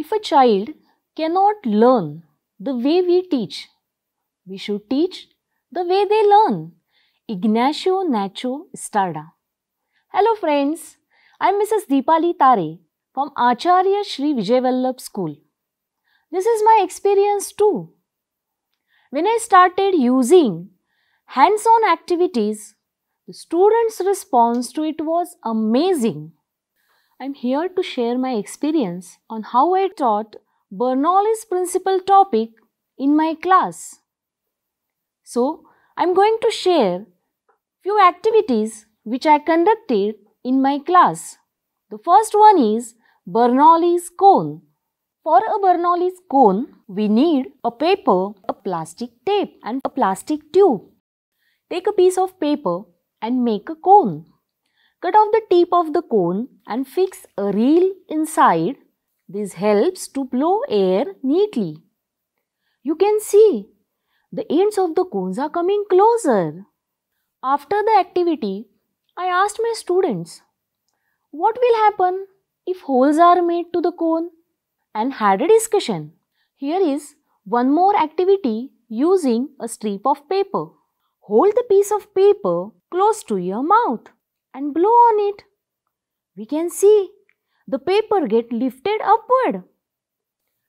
If a child cannot learn the way we teach, we should teach the way they learn. Ignacio Nacho Starda. Hello friends, I am Mrs. Deepali Tare from Acharya Sri Vijayvallabh School. This is my experience too. When I started using hands-on activities, the students' response to it was amazing. I'm here to share my experience on how I taught Bernoulli's principal topic in my class. So, I'm going to share few activities which I conducted in my class. The first one is Bernoulli's cone. For a Bernoulli's cone, we need a paper, a plastic tape and a plastic tube. Take a piece of paper and make a cone. Cut off the tip of the cone and fix a reel inside. This helps to blow air neatly. You can see the ends of the cones are coming closer. After the activity, I asked my students, what will happen if holes are made to the cone and had a discussion. Here is one more activity using a strip of paper. Hold the piece of paper close to your mouth and blow on it. We can see the paper get lifted upward.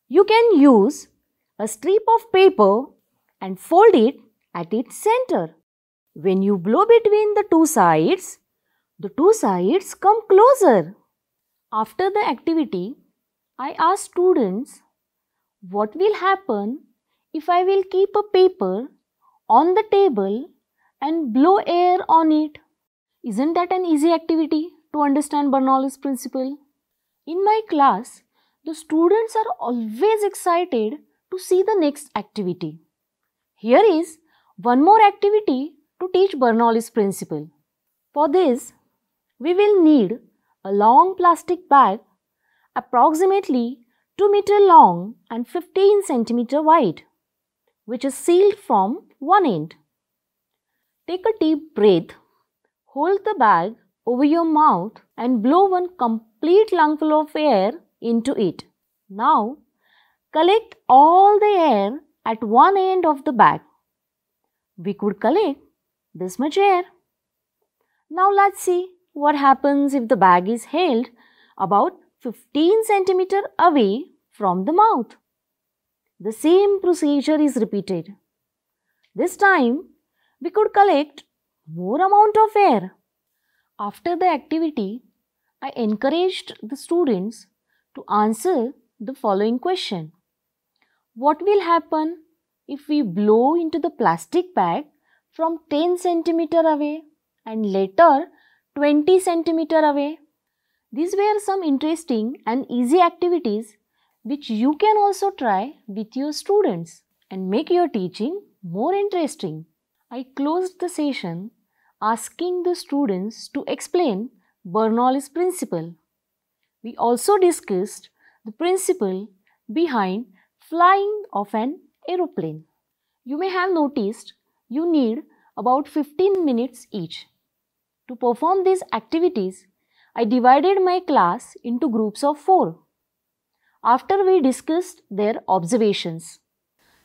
You can use a strip of paper and fold it at its center. When you blow between the two sides, the two sides come closer. After the activity, I asked students, what will happen if I will keep a paper on the table and blow air on it? Isn't that an easy activity to understand Bernoulli's principle? In my class, the students are always excited to see the next activity. Here is one more activity to teach Bernoulli's principle. For this, we will need a long plastic bag approximately 2 meter long and 15 centimeter wide which is sealed from one end. Take a deep breath Hold the bag over your mouth and blow one complete lungful of air into it. Now, collect all the air at one end of the bag. We could collect this much air. Now let's see what happens if the bag is held about 15 centimeter away from the mouth. The same procedure is repeated. This time, we could collect more amount of air. After the activity, I encouraged the students to answer the following question. What will happen if we blow into the plastic bag from 10 centimeter away and later 20 centimeter away? These were some interesting and easy activities which you can also try with your students and make your teaching more interesting. I closed the session asking the students to explain Bernoulli's principle. We also discussed the principle behind flying of an aeroplane. You may have noticed you need about 15 minutes each. To perform these activities, I divided my class into groups of 4 after we discussed their observations.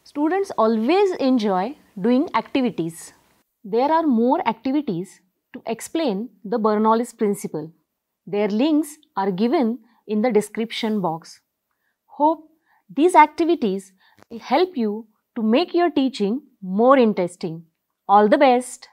Students always enjoy doing activities. There are more activities to explain the Bernoulli's principle. Their links are given in the description box. Hope these activities help you to make your teaching more interesting. All the best!